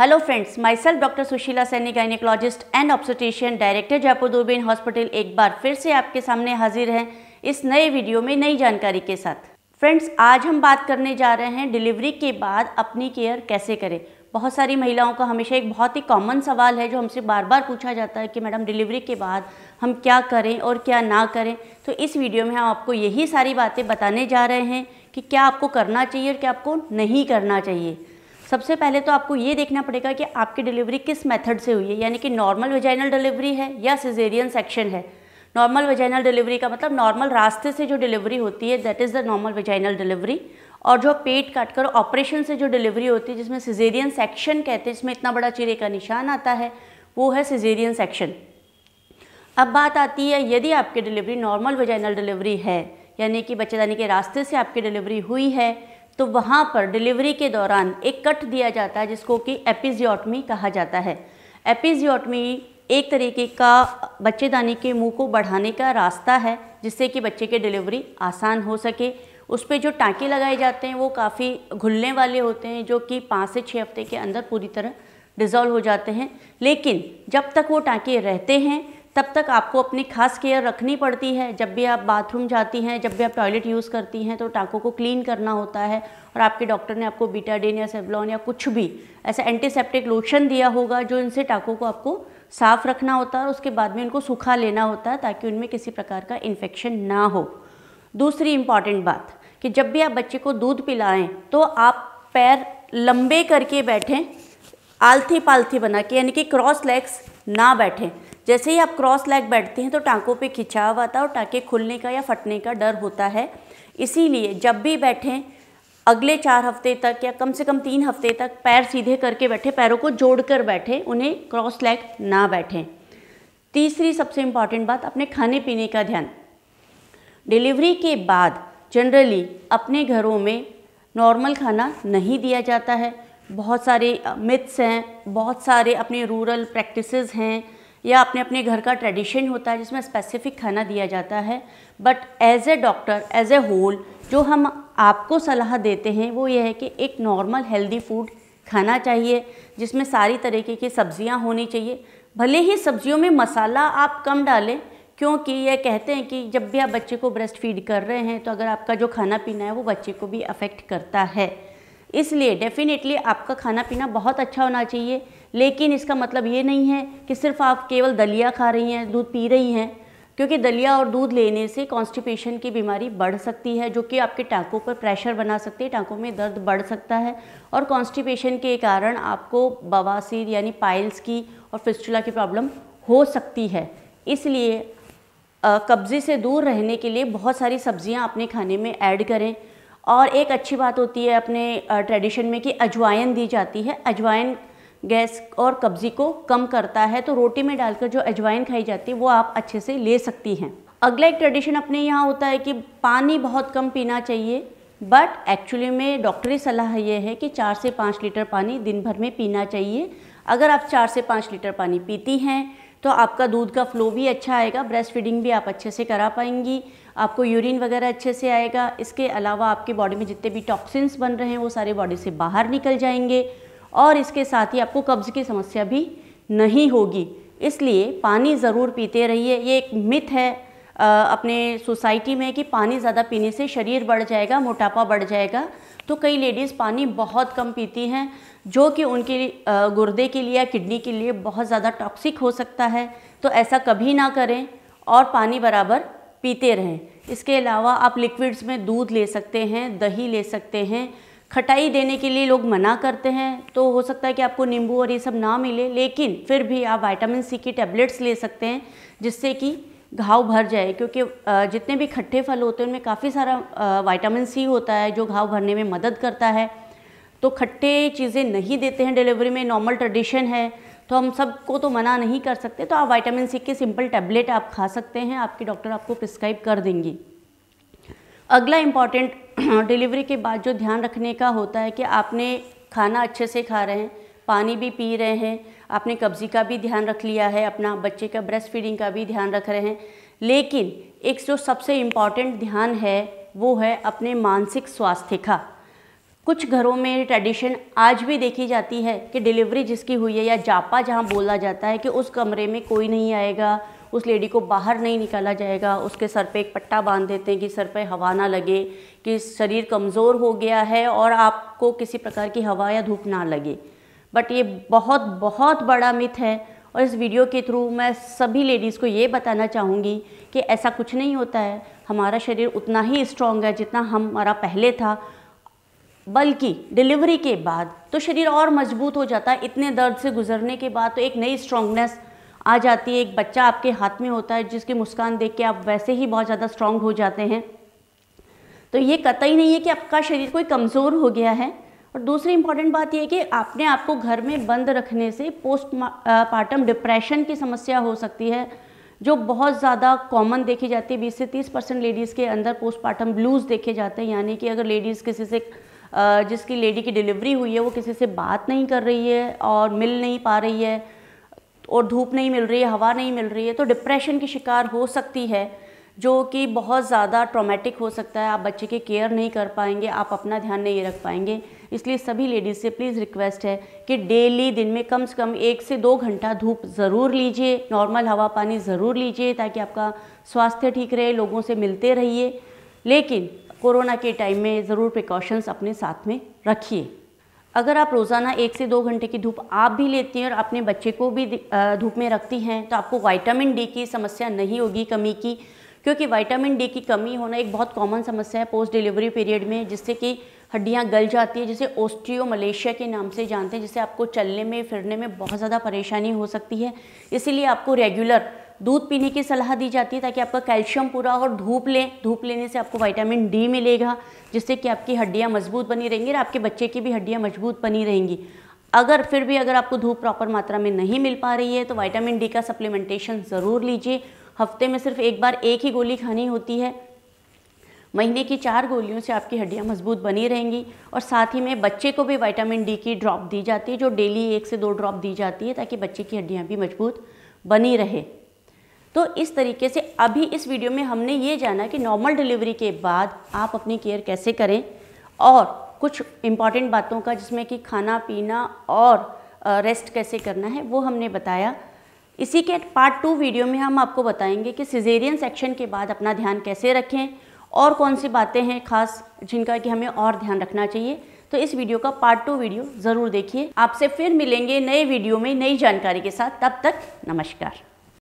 hello friends myself doctor Sushila Saini gynaecologist and obstetrician director Jaipur Doorbeen hospital एक बार फिर से आपके सामने हाजिर हैं इस नए वीडियो में नई जानकारी के साथ फ्रेंड्स आज हम बात करने जा रहे हैं डिलीवरी के बाद अपनी केयर कैसे करें बहुत सारी महिलाओं का हमेशा एक बहुत ही कॉमन सवाल है जो हमसे बार बार पूछा जाता है कि मैडम डिलीवरी के बाद हम क्या करें और क्या ना करें तो इस वीडियो में हम आपको यही सारी बातें बताने जा रहे हैं कि क्या आपको करना चाहिए और क्या आपको नहीं करना चाहिए सबसे पहले तो आपको ये देखना पड़ेगा कि आपकी डिलीवरी किस मेथड से हुई है यानी कि नॉर्मल वेजाइनल डिलीवरी है या सिजेरियन सेक्शन है नॉर्मल वेजाइनल डिलीवरी का मतलब नॉर्मल रास्ते से जो डिलीवरी होती है that is the normal vaginal delivery और जो पेट काटकर ऑपरेशन से जो डिलीवरी होती है जिसमें सिजेरियन सेक्शन कहते हैं जिसमें इतना बड़ा चिरे का निशान आता है वो है सिजेरियन सेक्शन अब बात आती है यदि आपकी डिलीवरी नॉर्मल वेजाइनल डिलीवरी है यानी कि बच्चेदानी के रास्ते से आपकी डिलीवरी हुई है तो वहाँ पर डिलीवरी के दौरान एक कट दिया जाता है जिसको कि एपिजियोटमी कहा जाता है एपिजियोटमी एक तरीके का बच्चेदानी के मुंह को बढ़ाने का रास्ता है जिससे कि बच्चे की डिलीवरी आसान हो सके उस पर जो टाँके लगाए जाते हैं वो काफ़ी घुलने वाले होते हैं जो कि पाँच से छः हफ्ते के अंदर पूरी तरह डिज़ोल्व हो जाते हैं लेकिन जब तक वो टाँके रहते हैं तब तक आपको अपनी खास केयर रखनी पड़ती है जब भी आप बाथरूम जाती हैं जब भी आप टॉयलेट यूज़ करती हैं तो टाँकों को क्लीन करना होता है और आपके डॉक्टर ने आपको बीटाडेन या सेवलॉन या कुछ भी ऐसा एंटीसेप्टिक लोशन दिया होगा जो इनसे टाँकों को आपको साफ़ रखना होता है और उसके बाद में उनको सूखा लेना होता है ताकि उनमें किसी प्रकार का इन्फेक्शन ना हो दूसरी इम्पॉर्टेंट बात कि जब भी आप बच्चे को दूध पिलाएं तो आप पैर लंबे करके बैठें आलथी पालथी बना के यानी कि क्रॉस लेग्स ना बैठें जैसे ही आप क्रॉस लेग बैठते हैं तो टाँकों पे खिंचाव आता है और टाँके खुलने का या फटने का डर होता है इसीलिए जब भी बैठें अगले चार हफ्ते तक या कम से कम तीन हफ्ते तक पैर सीधे करके बैठे पैरों को जोड़कर बैठे उन्हें क्रॉस लेग ना बैठें तीसरी सबसे इम्पॉर्टेंट बात अपने खाने पीने का ध्यान डिलीवरी के बाद जनरली अपने घरों में नॉर्मल खाना नहीं दिया जाता है बहुत सारे मिथ्स हैं बहुत सारे अपने रूरल प्रैक्टिसेस हैं या अपने अपने घर का ट्रेडिशन होता है जिसमें स्पेसिफिक खाना दिया जाता है but as a doctor as a whole जो हम आपको सलाह देते हैं वो ये है कि एक नॉर्मल हेल्दी फूड खाना चाहिए जिसमें सारी तरीके की सब्जियां होनी चाहिए भले ही सब्जियों में मसाला आप कम डालें क्योंकि ये कहते हैं कि जब भी आप बच्चे को ब्रेस्ट फीड कर रहे हैं तो अगर आपका जो खाना पीना है वो बच्चे को भी अफेक्ट करता है इसलिए डेफिनेटली आपका खाना पीना बहुत अच्छा होना चाहिए लेकिन इसका मतलब ये नहीं है कि सिर्फ आप केवल दलिया खा रही हैं दूध पी रही हैं क्योंकि दलिया और दूध लेने से कॉन्स्टिपेशन की बीमारी बढ़ सकती है जो कि आपके टाँकों पर प्रेशर बना सकती है टाँकों में दर्द बढ़ सकता है और कॉन्स्टिपेशन के कारण आपको बवासीर यानी पाइल्स की और फिस्टुला की प्रॉब्लम हो सकती है इसलिए कब्ज़े से दूर रहने के लिए बहुत सारी सब्ज़ियाँ अपने खाने में ऐड करें और एक अच्छी बात होती है अपने ट्रेडिशन में कि अजवाइन दी जाती है अजवाइन गैस और कब्जी को कम करता है तो रोटी में डालकर जो अजवाइन खाई जाती है वो आप अच्छे से ले सकती हैं अगला एक ट्रेडिशन अपने यहाँ होता है कि पानी बहुत कम पीना चाहिए बट एक्चुअली में डॉक्टरी सलाह ये है कि चार से पाँच लीटर पानी दिन भर में पीना चाहिए अगर आप चार से पाँच लीटर पानी पीती हैं तो आपका दूध का फ्लो भी अच्छा आएगा ब्रेस्ट फीडिंग भी आप अच्छे से करा पाएंगी आपको यूरिन वगैरह अच्छे से आएगा इसके अलावा आपके बॉडी में जितने भी टॉक्सिन्स बन रहे हैं वो सारे बॉडी से बाहर निकल जाएंगे और इसके साथ ही आपको कब्ज़ की समस्या भी नहीं होगी इसलिए पानी ज़रूर पीते रहिए ये एक मिथ है आ, अपने सोसाइटी में कि पानी ज़्यादा पीने से शरीर बढ़ जाएगा मोटापा बढ़ जाएगा तो कई लेडीज़ पानी बहुत कम पीती हैं जो कि उनके गुर्दे के लिए या किडनी के लिए बहुत ज़्यादा टॉक्सिक हो सकता है तो ऐसा कभी ना करें और पानी बराबर पीते रहें इसके अलावा आप लिक्विड्स में दूध ले सकते हैं दही ले सकते हैं खटाई देने के लिए लोग मना करते हैं तो हो सकता है कि आपको नींबू और ये सब ना मिले लेकिन फिर भी आप वाइटामिन सी की टैबलेट्स ले सकते हैं जिससे कि घाव भर जाए क्योंकि जितने भी खट्टे फल होते हैं उनमें काफ़ी सारा वाइटामिन सी होता है जो घाव भरने में मदद करता है तो खट्टे चीज़ें नहीं देते हैं डिलीवरी में नॉर्मल ट्रेडिशन है तो हम सबको तो मना नहीं कर सकते तो आप वाइटामिन सी के सिंपल टैबलेट आप खा सकते हैं आपके डॉक्टर आपको प्रिस्क्राइब कर देंगी अगला इम्पॉर्टेंट डिलीवरी के बाद जो ध्यान रखने का होता है कि आपने खाना अच्छे से खा रहे हैं पानी भी पी रहे हैं आपने कब्जी का भी ध्यान रख लिया है अपना बच्चे का ब्रेस्ट फीडिंग का भी ध्यान रख रहे हैं लेकिन एक जो सबसे इम्पॉर्टेंट ध्यान है वो है अपने मानसिक स्वास्थ्य का कुछ घरों में ट्रेडिशन आज भी देखी जाती है कि डिलीवरी जिसकी हुई है या जापा जहाँ बोला जाता है कि उस कमरे में कोई नहीं आएगा उस लेडी को बाहर नहीं निकाला जाएगा उसके सर पे एक पट्टा बांध देते हैं कि सर पे हवा ना लगे कि शरीर कमज़ोर हो गया है और आपको किसी प्रकार की हवा या धूप ना लगे बट ये बहुत बहुत बड़ा मिथ है और इस वीडियो के थ्रू मैं सभी लेडीज़ को ये बताना चाहूँगी कि ऐसा कुछ नहीं होता है हमारा शरीर उतना ही स्ट्रॉन्ग है जितना हमारा पहले था बल्कि डिलीवरी के बाद तो शरीर और मजबूत हो जाता है इतने दर्द से गुजरने के बाद तो एक नई स्ट्रांगनेस आ जाती है एक बच्चा आपके हाथ में होता है जिसकी मुस्कान देख के आप वैसे ही बहुत ज़्यादा स्ट्रांग हो जाते हैं तो ये कतई नहीं है कि आपका शरीर कोई कमज़ोर हो गया है और दूसरी इंपॉर्टेंट बात यह कि आपने आपको घर में बंद रखने से पोस्ट पार्टम डिप्रेशन की समस्या हो सकती है जो बहुत ज़्यादा कॉमन देखी जाती है बीस से तीस परसेंट लेडीज़ के अंदर पोस्टमार्टम ब्लूज़ देखे जाते हैं यानी कि अगर लेडीज़ किसी से जिसकी लेडी की डिलीवरी हुई है वो किसी से बात नहीं कर रही है और मिल नहीं पा रही है और धूप नहीं मिल रही है हवा नहीं मिल रही है तो डिप्रेशन की शिकार हो सकती है जो कि बहुत ज़्यादा ट्रॉमेटिक हो सकता है आप बच्चे के केयर नहीं कर पाएंगे आप अपना ध्यान नहीं रख पाएंगे इसलिए सभी लेडीज़ से प्लीज़ रिक्वेस्ट है कि डेली दिन में कम से कम एक से दो घंटा धूप ज़रूर लीजिए नॉर्मल हवा पानी ज़रूर लीजिए ताकि आपका स्वास्थ्य ठीक रहे लोगों से मिलते रहिए लेकिन कोरोना के टाइम में ज़रूर प्रिकॉशंस अपने साथ में रखिए अगर आप रोज़ाना एक से दो घंटे की धूप आप भी लेती हैं और अपने बच्चे को भी धूप में रखती हैं तो आपको वाइटामिन डी की समस्या नहीं होगी कमी की क्योंकि वाइटामिन डी की कमी होना एक बहुत कॉमन समस्या है पोस्ट डिलीवरी पीरियड में जिससे कि हड्डियाँ गल जाती है जिसे ओस्टियो मलेशिया के नाम से जानते हैं जिससे आपको चलने में फिरने में बहुत ज़्यादा परेशानी हो सकती है इसीलिए आपको रेगुलर दूध पीने की सलाह दी जाती है ताकि आपका कैल्शियम पूरा और धूप लें धूप लेने से आपको वाइटामिन डी मिलेगा जिससे कि आपकी हड्डियाँ मजबूत बनी रहेंगी और आपके बच्चे की भी हड्डियाँ मजबूत बनी रहेंगी अगर फिर भी अगर आपको धूप प्रॉपर मात्रा में नहीं मिल पा रही है तो वाइटामिन डी का सप्लीमेंटेशन ज़रूर लीजिए हफ्ते में सिर्फ एक बार एक ही गोली खानी होती है महीने की चार गोलियों से आपकी हड्डियाँ मजबूत बनी रहेंगी और साथ ही में बच्चे को भी वाइटामिन डी की ड्रॉप दी जाती है जो डेली एक से दो ड्रॉप दी जाती है ताकि बच्चे की हड्डियाँ भी मजबूत बनी रहे तो इस तरीके से अभी इस वीडियो में हमने ये जाना कि नॉर्मल डिलीवरी के बाद आप अपनी केयर कैसे करें और कुछ इम्पॉर्टेंट बातों का जिसमें कि खाना पीना और रेस्ट कैसे करना है वो हमने बताया इसी के पार्ट टू वीडियो में हम आपको बताएंगे कि सिजेरियन सेक्शन के बाद अपना ध्यान कैसे रखें और कौन सी बातें हैं खास जिनका कि हमें और ध्यान रखना चाहिए तो इस वीडियो का पार्ट टू वीडियो ज़रूर देखिए आपसे फिर मिलेंगे नए वीडियो में नई जानकारी के साथ तब तक नमस्कार